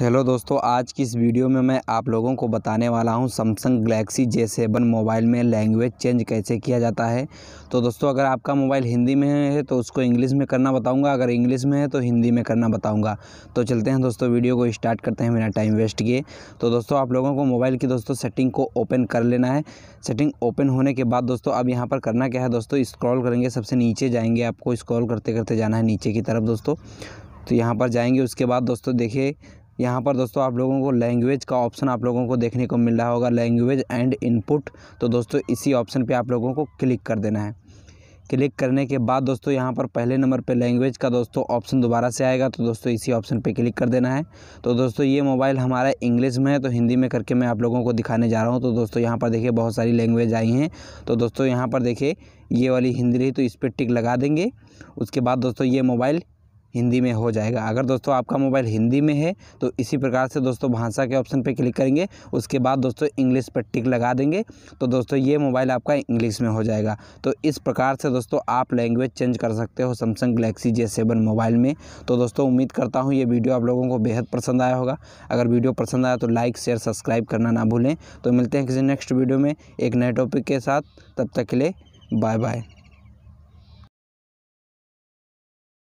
hello दोस्तों आज की इस वीडियो में मैं आप लोगों को बताने वाला हूं Samsung Galaxy J seven mobile में लैंग्वेज चेंज कैसे किया जाता है तो दोस्तों अगर आपका मोबाइल हिंदी में है तो उसको इंग्लिश में करना बताऊंगा अगर इंग्लिश में है तो हिंदी में करना बताऊंगा तो चलते हैं दोस्तों वीडियो को स्टार्ट करते हैं बिना टाइम वेस्ट किए तो दोस्तों आप लोगों को मोबाइल की दोस्तों सेटिंग को ओपन कर लेना है सेटिंग ओपन होने के बाद दोस्तों अब यहाँ पर करना क्या है दोस्तों स्क्रॉल करेंगे सबसे नीचे जाएंगे आपको स्क्रॉल करते करते जाना है नीचे की तरफ दोस्तों तो यहाँ पर जाएंगे उसके बाद दोस्तों देखिए यहाँ पर दोस्तों आप लोगों को लैंग्वेज का ऑप्शन आप लोगों को देखने को मिल रहा होगा लैंग्वेज एंड इनपुट तो दोस्तों इसी ऑप्शन पे आप लोगों को क्लिक कर देना है क्लिक करने के बाद दोस्तों यहाँ पर पहले नंबर पे लैंग्वेज का दोस्तों ऑप्शन दोबारा से आएगा तो दोस्तों इसी ऑप्शन पे क्लिक कर देना है तो दोस्तों ये मोबाइल हमारा इंग्लिश में है तो हिंदी में करके मैं आप लोगों को दिखाने जा रहा हूँ तो दोस्तों यहाँ पर देखिए बहुत सारी लैंग्वेज आई हैं तो दोस्तों यहाँ पर देखिए ये वाली हिंदी रही तो इस पर टिक लगा देंगे उसके बाद दोस्तों ये मोबाइल हिंदी में हो जाएगा अगर दोस्तों आपका मोबाइल हिंदी में है तो इसी प्रकार से दोस्तों भाषा के ऑप्शन पर क्लिक करेंगे उसके बाद दोस्तों इंग्लिश पर टिक लगा देंगे तो दोस्तों ये मोबाइल आपका इंग्लिश में हो जाएगा तो इस प्रकार से दोस्तों आप लैंग्वेज चेंज कर सकते हो Samsung Galaxy J seven mobile में तो दोस्तों उम्मीद करता हूँ ये वीडियो आप लोगों को बेहद पसंद आया होगा अगर वीडियो पसंद आया तो लाइक शेयर सब्सक्राइब करना ना भूलें तो मिलते हैं किसी नेक्स्ट वीडियो में एक नए टॉपिक के साथ तब तक के लिए बाय बाय